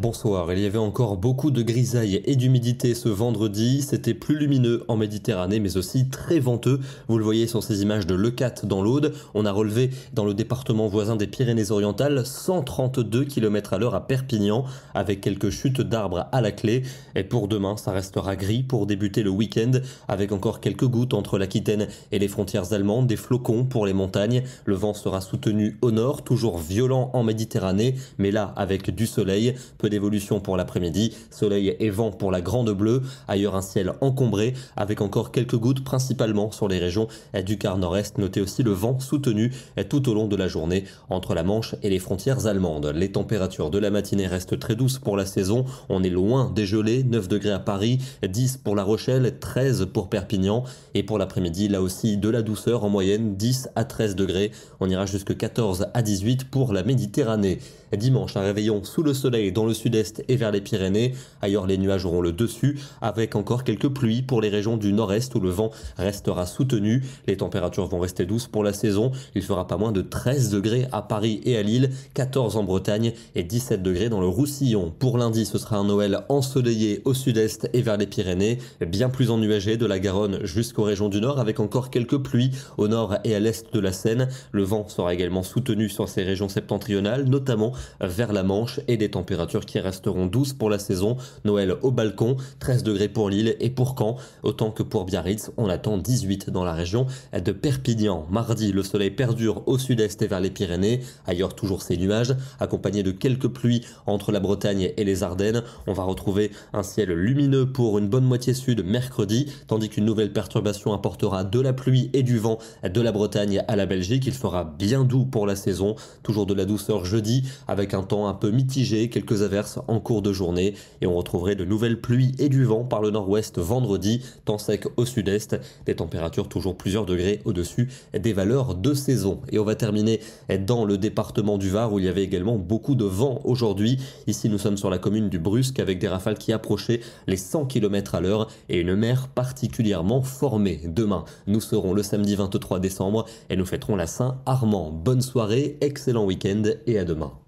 Bonsoir, il y avait encore beaucoup de grisaille et d'humidité ce vendredi, c'était plus lumineux en Méditerranée mais aussi très venteux, vous le voyez sur ces images de Lecate dans l'Aude, on a relevé dans le département voisin des Pyrénées-Orientales 132 km à l'heure à Perpignan avec quelques chutes d'arbres à la clé et pour demain ça restera gris pour débuter le week-end avec encore quelques gouttes entre l'Aquitaine et les frontières allemandes, des flocons pour les montagnes, le vent sera soutenu au nord, toujours violent en Méditerranée mais là avec du soleil, peu d'évolution pour l'après-midi, soleil et vent pour la Grande Bleue, ailleurs un ciel encombré avec encore quelques gouttes principalement sur les régions du quart nord-est. Notez aussi le vent soutenu tout au long de la journée entre la Manche et les frontières allemandes. Les températures de la matinée restent très douces pour la saison, on est loin des gelées, 9 degrés à Paris, 10 pour La Rochelle, 13 pour Perpignan et pour l'après-midi là aussi de la douceur en moyenne 10 à 13 degrés, on ira jusque 14 à 18 pour la Méditerranée. Dimanche, un réveillon sous le soleil dans le sud-est et vers les Pyrénées. Ailleurs, les nuages auront le dessus, avec encore quelques pluies pour les régions du nord-est où le vent restera soutenu. Les températures vont rester douces pour la saison. Il fera pas moins de 13 degrés à Paris et à Lille, 14 en Bretagne et 17 degrés dans le Roussillon. Pour lundi, ce sera un Noël ensoleillé au sud-est et vers les Pyrénées, bien plus ennuagé de la Garonne jusqu'aux régions du nord, avec encore quelques pluies au nord et à l'est de la Seine. Le vent sera également soutenu sur ces régions septentrionales, notamment vers la Manche et des températures qui resteront douces pour la saison. Noël au balcon, 13 degrés pour Lille et pour Caen, autant que pour Biarritz. On attend 18 dans la région de Perpignan. Mardi, le soleil perdure au sud-est et vers les Pyrénées. Ailleurs, toujours ces nuages, accompagnés de quelques pluies entre la Bretagne et les Ardennes. On va retrouver un ciel lumineux pour une bonne moitié sud mercredi, tandis qu'une nouvelle perturbation apportera de la pluie et du vent de la Bretagne à la Belgique. Il fera bien doux pour la saison. Toujours de la douceur jeudi, avec un temps un peu mitigé, quelques averses en cours de journée et on retrouverait de nouvelles pluies et du vent par le nord-ouest vendredi, temps sec au sud-est, des températures toujours plusieurs degrés au-dessus des valeurs de saison. Et on va terminer dans le département du Var où il y avait également beaucoup de vent aujourd'hui. Ici nous sommes sur la commune du Brusque avec des rafales qui approchaient les 100 km à l'heure et une mer particulièrement formée. Demain, nous serons le samedi 23 décembre et nous fêterons la Saint-Armand. Bonne soirée, excellent week-end et à demain.